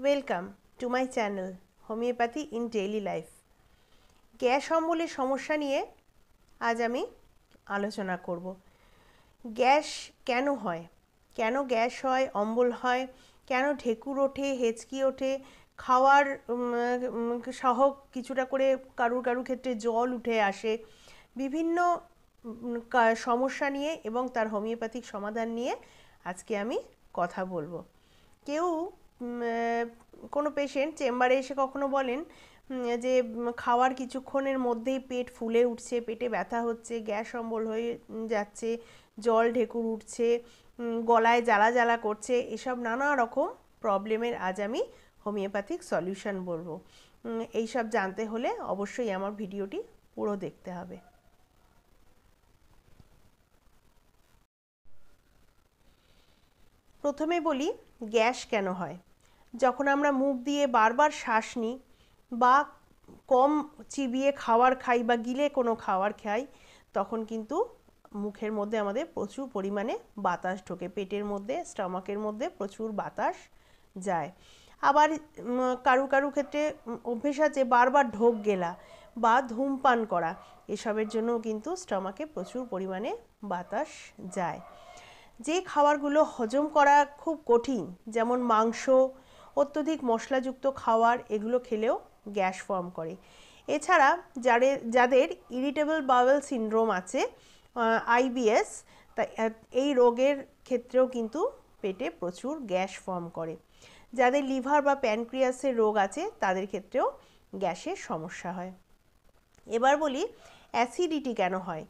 welcome to my channel homeopathy in daily life gas অম্বলের সমস্যা নিয়ে আজ আমি আলোচনা করব গ্যাস কেন হয় কেন গ্যাস হয় অম্বল হয় কেন ঢেকুর ওঠে হেঁচকি ওঠে খাওয়ার সহ কিছুটা করে কারুর কারুর ক্ষেত্রে জল উঠে আসে বিভিন্ন সমস্যা নিয়ে এবং তার হোমিওপ্যাথিক সমাধান নিয়ে আজকে আমি কথা বলবো কেউ কোনো পেশেন্ট চেম্বারে এসে কখনো বলেন যে খাওয়ার কিছুক্ষণের মধ্যেই পেট ফুলে উঠছে পেটে ব্যথা হচ্ছে গ্যাস অম্বল হয়ে যাচ্ছে জল ঢেকুর উঠছে গলায় জ্বালা জ্বালা করছে এসব নানা রকম প্রবলেমের আজ আমি হোমিওপ্যাথিক সলিউশন বলবো এইসব জানতে হলে অবশ্যই আমার ভিডিওটি পুরো দেখতে হবে প্রথমে বলি গ্যাস কেন হয় যখন আমরা মুখ দিয়ে বারবার শ্বাস নিই বা কম চিবিয়ে খাওয়ার খাই বা গিলে কোনো খাওয়ার খাই তখন কিন্তু মুখের মধ্যে আমাদের প্রচুর পরিমাণে বাতাস ঢোকে পেটের মধ্যে স্টমাকের মধ্যে প্রচুর বাতাস যায় আবার কারু কারু ক্ষেত্রে অভ্যেস আছে বারবার ঢোক গেলা বা ধূমপান করা এসবের জন্যও কিন্তু স্টমাকে প্রচুর পরিমাণে বাতাস যায় যে খাবারগুলো হজম করা খুব কঠিন যেমন মাংস অত্যধিক মশলাযুক্ত খাওয়ার এগুলো খেলেও গ্যাস ফর্ম করে এছাড়া যাদের যাদের ইরিটেবল বাওয়েল সিনড্রোম আছে আইবিএস তা এই রোগের ক্ষেত্রেও কিন্তু পেটে প্রচুর গ্যাস ফর্ম করে যাদের লিভার বা প্যানক্রিয়াসের রোগ আছে তাদের ক্ষেত্রেও গ্যাসের সমস্যা হয় এবার বলি অ্যাসিডিটি কেন হয়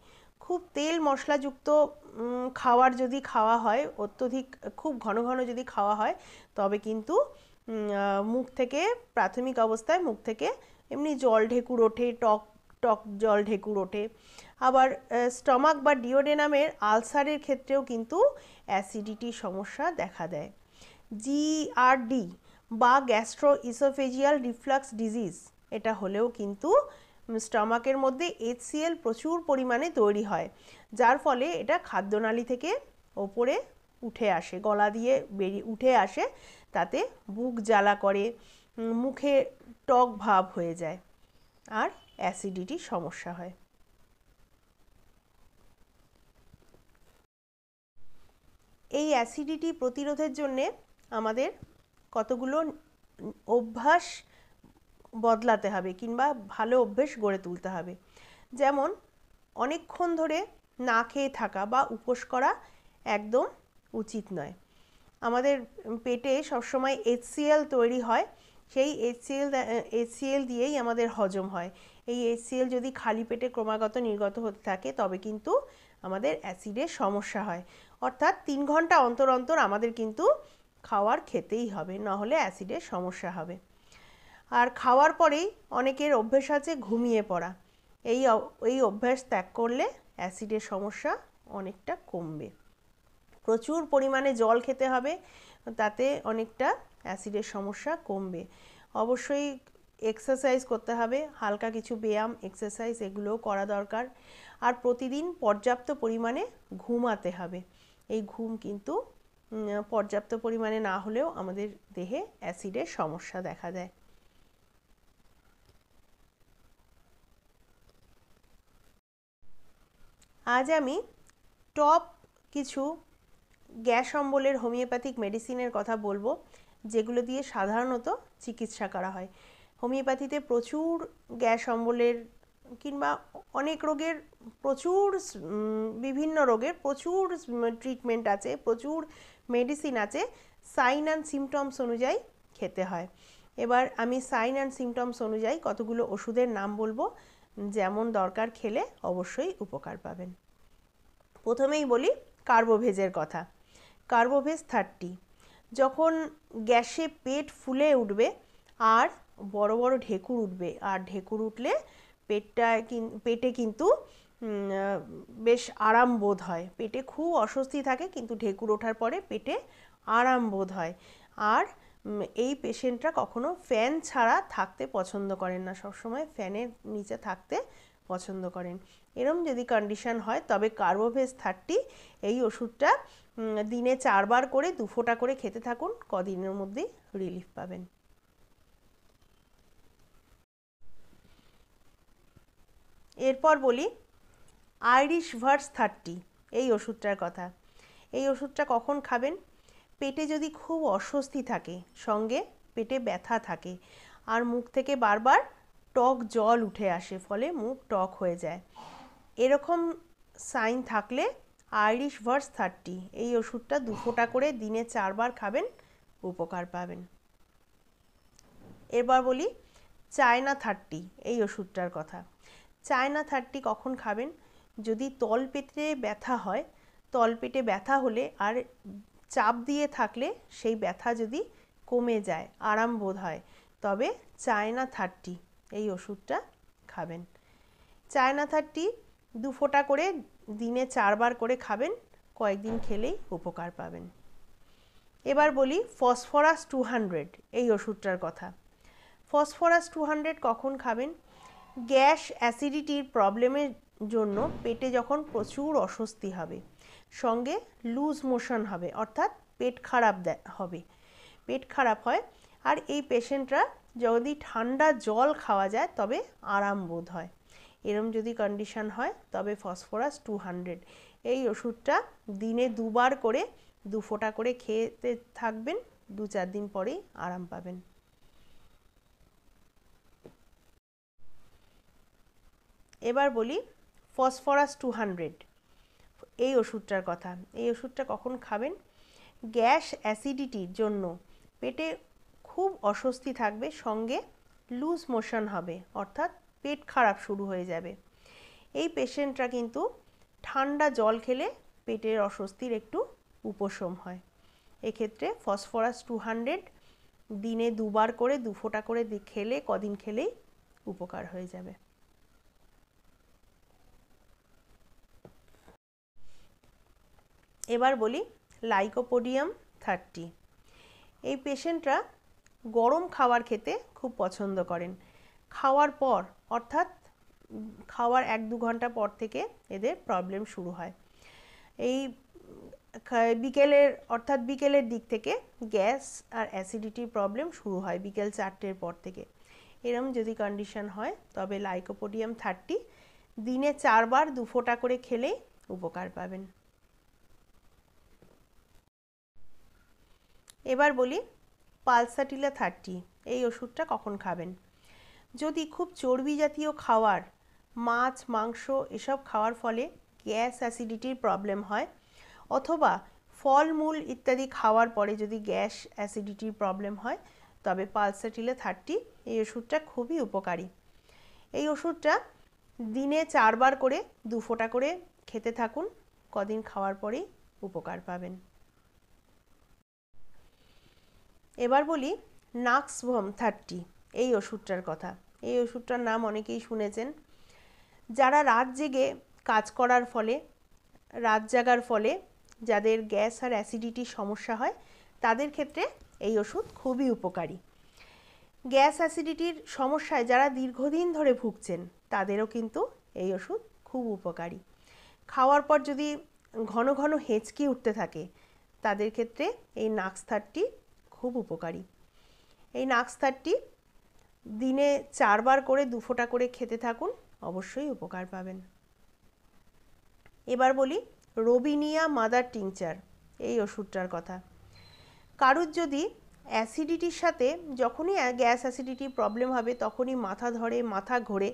খুব তেল মশলাযুক্ত খাওয়ার যদি খাওয়া হয় অত্যধিক খুব ঘন ঘন যদি খাওয়া হয় তবে কিন্তু মুখ থেকে প্রাথমিক অবস্থায় মুখ থেকে এমনি জল ঢেকুর ওঠে টক টক জল ঢেকুর ওঠে আবার স্টমাক বা ডিওডেনামের আলসারের ক্ষেত্রেও কিন্তু অ্যাসিডিটি সমস্যা দেখা দেয় জিআরডি বা গ্যাস্ট্রো ইসোফেজিয়াল রিফ্লাক্স ডিজিজ এটা হলেও কিন্তু স্টমাকের মধ্যে এইচসিএল প্রচুর পরিমাণে তৈরি হয় যার ফলে এটা খাদ্যনালী থেকে ওপরে উঠে আসে গলা দিয়ে বেরিয়ে উঠে আসে তাতে বুক জ্বালা করে মুখে টক ভাব হয়ে যায় আর অ্যাসিডিটি সমস্যা হয় এই অ্যাসিডিটি প্রতিরোধের জন্যে আমাদের কতগুলো অভ্যাস বদলাতে হবে কিংবা ভালো অভ্যেস গড়ে তুলতে হবে যেমন অনেকক্ষণ ধরে না খেয়ে থাকা বা উপোস করা একদম উচিত নয় আমাদের পেটে সবসময় এইচসিএল তৈরি হয় সেই এইচসিএল এইচসিএল দিয়েই আমাদের হজম হয় এই এইচসিএল যদি খালি পেটে ক্রমাগত নির্গত হতে থাকে তবে কিন্তু আমাদের অ্যাসিডের সমস্যা হয় অর্থাৎ তিন ঘন্টা অন্তর অন্তর আমাদের কিন্তু খাওয়ার খেতেই হবে নাহলে অ্যাসিডের সমস্যা হবে আর খাওয়ার পরেই অনেকের অভ্যেস আছে ঘুমিয়ে পড়া এই এই অভ্যাস ত্যাগ করলে অ্যাসিডের সমস্যা অনেকটা কমবে প্রচুর পরিমাণে জল খেতে হবে তাতে অনেকটা অ্যাসিডের সমস্যা কমবে অবশ্যই এক্সারসাইজ করতে হবে হালকা কিছু ব্যায়াম এক্সারসাইজ এগুলোও করা দরকার আর প্রতিদিন পর্যাপ্ত পরিমাণে ঘুমাতে হবে এই ঘুম কিন্তু পর্যাপ্ত পরিমাণে না হলেও আমাদের দেহে অ্যাসিডের সমস্যা দেখা দেয় আজ আমি টপ কিছু গ্যাস অম্বলের হোমিওপ্যাথিক মেডিসিনের কথা বলবো যেগুলো দিয়ে সাধারণত চিকিৎসা করা হয় হোমিওপ্যাথিতে প্রচুর গ্যাস অম্বলের কিংবা অনেক রোগের প্রচুর বিভিন্ন রোগের প্রচুর ট্রিটমেন্ট আছে প্রচুর মেডিসিন আছে সাইন অ্যান্ড সিমটমস অনুযায়ী খেতে হয় এবার আমি সাইন অ্যান্ড সিমটমস অনুযায়ী কতগুলো ওষুধের নাম বলবো যেমন দরকার খেলে অবশ্যই উপকার পাবেন প্রথমেই বলি কার্বোভেজের কথা কার্বোভেজ থার্টি যখন গ্যাসে পেট ফুলে উঠবে আর বড় বড় ঢেকুর উঠবে আর ঢেকুর উঠলে পেটটায় পেটে কিন্তু বেশ আরাম বোধ হয় পেটে খুব অস্বস্তি থাকে কিন্তু ঢেকুর ওঠার পরে পেটে আরাম বোধ হয় আর এই পেশেন্টরা কখনো ফ্যান ছাড়া থাকতে পছন্দ করেন না সবসময় ফ্যানের নিচে থাকতে পছন্দ করেন এরম যদি কন্ডিশন হয় তবে কার্বোভেজ থার্টি এই ওষুধটা দিনে চারবার করে দু ফোঁটা করে খেতে থাকুন কদিনের মধ্যে রিলিফ পাবেন এরপর বলি আইরিশ ভার্স থার্টি এই ওষুধটার কথা এই ওষুধটা কখন খাবেন পেটে যদি খুব অস্বস্তি থাকে সঙ্গে পেটে ব্যথা থাকে আর মুখ থেকে বারবার টক জল উঠে আসে ফলে মুখ টক হয়ে যায় এরকম সাইন থাকলে আইরিশ ভার্স থার্টি এই ওষুধটা দু ফোঁটা করে দিনে চারবার খাবেন উপকার পাবেন এবার বলি চায়না থার্টি এই ওষুধটার কথা চায়না থার্টি কখন খাবেন যদি তলপেটে ব্যথা হয় তলপেটে ব্যথা হলে আর চাপ দিয়ে থাকলে সেই ব্যথা যদি কমে যায় আরাম বোধ হয় তবে চায়না থার্টি এই ওষুধটা খাবেন চায়না থার্টি দু ফোঁটা করে দিনে চারবার করে খাবেন কয়েকদিন খেলেই উপকার পাবেন এবার বলি ফসফরাস টু হান্ড্রেড এই ওষুধটার কথা ফসফরাস টু হান্ড্রেড কখন খাবেন গ্যাস অ্যাসিডিটির প্রবলেমের জন্য পেটে যখন প্রচুর অস্বস্তি হবে সঙ্গে লুজ মোশন হবে অর্থাৎ পেট খারাপ হবে পেট খারাপ হয় আর এই পেশেন্টরা যদি ঠান্ডা জল খাওয়া যায় তবে আরাম বোধ হয় এরম যদি কন্ডিশন হয় তবে ফসফরাস টু হান্ড্রেড এই ওষুধটা দিনে দুবার করে দু ফোঁটা করে খেতে থাকবেন দু চার দিন পরেই আরাম পাবেন এবার বলি ফসফরাস টু হান্ড্রেড এই ওষুধটার কথা এই ওষুধটা কখন খাবেন গ্যাস অ্যাসিডিটির জন্য পেটে খুব অস্বস্তি থাকবে সঙ্গে লুজ মোশন হবে অর্থাৎ পেট খারাপ শুরু হয়ে যাবে এই পেশেন্টরা কিন্তু ঠান্ডা জল খেলে পেটের অস্বস্তির একটু উপশম হয় এক্ষেত্রে ফসফরাস টু হান্ড্রেড দিনে দুবার করে দু ফোঁটা করে খেলে কদিন খেলেই উপকার হয়ে যাবে এবার বলি লাইকোপোডিয়াম থার্টি এই পেশেন্টরা গরম খাবার খেতে খুব পছন্দ করেন খাওয়ার পর অর্থাৎ খাওয়ার এক দু ঘন্টা পর থেকে এদের প্রবলেম শুরু হয় এই বিকেলের অর্থাৎ বিকেলের দিক থেকে গ্যাস আর অ্যাসিডিটির প্রবলেম শুরু হয় বিকেল চারটের পর থেকে এরম যদি কন্ডিশন হয় তবে লাইকোপোডিয়াম থার্টি দিনে চারবার দু ফোঁটা করে খেলেই উপকার পাবেন এবার বলি পালসাটিলা থার্টি এই ওষুধটা কখন খাবেন যদি খুব চর্বি জাতীয় খাওয়ার মাছ মাংস এসব খাওয়ার ফলে গ্যাস অ্যাসিডিটির প্রবলেম হয় অথবা ফলমূল ইত্যাদি খাওয়ার পরে যদি গ্যাস অ্যাসিডিটির প্রবলেম হয় তবে পালসাটিলা থার্টি এই ওষুধটা খুবই উপকারী এই ওষুধটা দিনে চারবার করে দু ফোঁটা করে খেতে থাকুন কদিন খাওয়ার পরেই উপকার পাবেন এবার বলি নাক্সভম থার্টি এই ওষুধটার কথা এই ওষুধটার নাম অনেকেই শুনেছেন যারা রাত জেগে কাজ করার ফলে রাত জাগার ফলে যাদের গ্যাস আর অ্যাসিডিটির সমস্যা হয় তাদের ক্ষেত্রে এই ওষুধ খুবই উপকারী গ্যাস অ্যাসিডিটির সমস্যায় যারা দীর্ঘদিন ধরে ভুগছেন তাদেরও কিন্তু এই ওষুধ খুব উপকারী খাওয়ার পর যদি ঘন ঘন হেঁচকি উঠতে থাকে তাদের ক্ষেত্রে এই নাক্স থার্টি খুব উপকারী এই নাকস্তারটি দিনে চারবার করে দু ফোঁটা করে খেতে থাকুন অবশ্যই উপকার পাবেন এবার বলি রবিনিয়া মাদার টিংচার এই ওষুধটার কথা কারুর যদি অ্যাসিডিটির সাথে যখনই গ্যাস অ্যাসিডিটির প্রবলেম হবে তখনই মাথা ধরে মাথা ঘোরে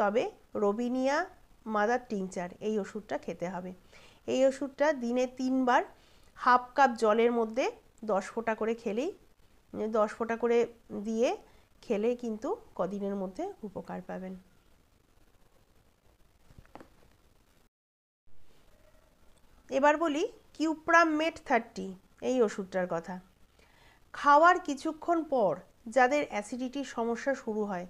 তবে রবিনিয়া মাদার টিংচার এই ওষুধটা খেতে হবে এই ওষুধটা দিনে তিনবার হাফ কাপ জলের মধ্যে দশ ফোঁটা করে খেলেই দশ ফোঁটা করে দিয়ে খেলে কিন্তু কদিনের মধ্যে উপকার পাবেন এবার বলি কিউপ্রাম মেট থার্টি এই ওষুধটার কথা খাওয়ার কিছুক্ষণ পর যাদের অ্যাসিডিটির সমস্যা শুরু হয়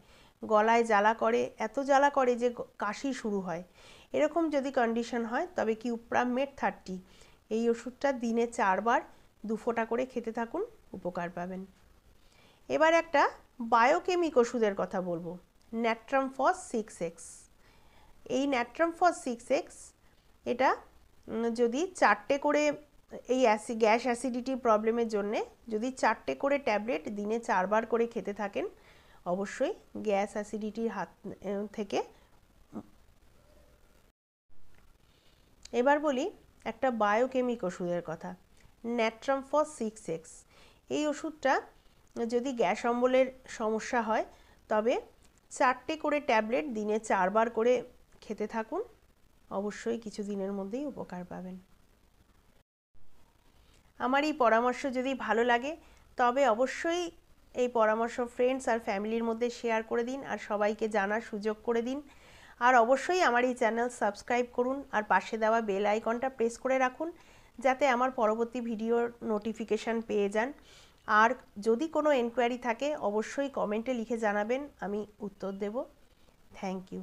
গলায় জ্বালা করে এত জ্বালা করে যে কাশি শুরু হয় এরকম যদি কন্ডিশন হয় তবে কিউপ্রাম মেট থার্টি এই ওষুধটা দিনে চারবার দু ফোঁটা করে খেতে থাকুন উপকার পাবেন এবার একটা বায়োকেমিক ওষুধের কথা বলবো ন্যাট্রাম ফস সিক্স এক্স এই ন্যাট্রাম ফস সিক্স এক্স এটা যদি চারটে করে এই অ্যাসি গ্যাস অ্যাসিডিটি প্রবলেমের জন্যে যদি চারটে করে ট্যাবলেট দিনে চারবার করে খেতে থাকেন অবশ্যই গ্যাস অ্যাসিডিটির হাত থেকে এবার বলি একটা বায়োকেমিক ওষুধের কথা ন্যাট্রাম ফর সিক্স এক্স এই ওষুধটা যদি গ্যাস অম্বলের সমস্যা হয় তবে চারটে করে ট্যাবলেট দিনে চারবার করে খেতে থাকুন অবশ্যই কিছু দিনের মধ্যেই উপকার পাবেন আমার এই পরামর্শ যদি ভালো লাগে তবে অবশ্যই এই পরামর্শ ফ্রেন্ডস আর ফ্যামিলির মধ্যে শেয়ার করে দিন আর সবাইকে জানার সুযোগ করে দিন আর অবশ্যই আমার এই চ্যানেল সাবস্ক্রাইব করুন আর পাশে দেওয়া বেল আইকনটা প্রেস করে রাখুন যাতে আমার পরবর্তী ভিডিওর নোটিফিকেশান পেয়ে যান আর যদি কোনো এনকোয়ারি থাকে অবশ্যই কমেন্টে লিখে জানাবেন আমি উত্তর দেব থ্যাংক ইউ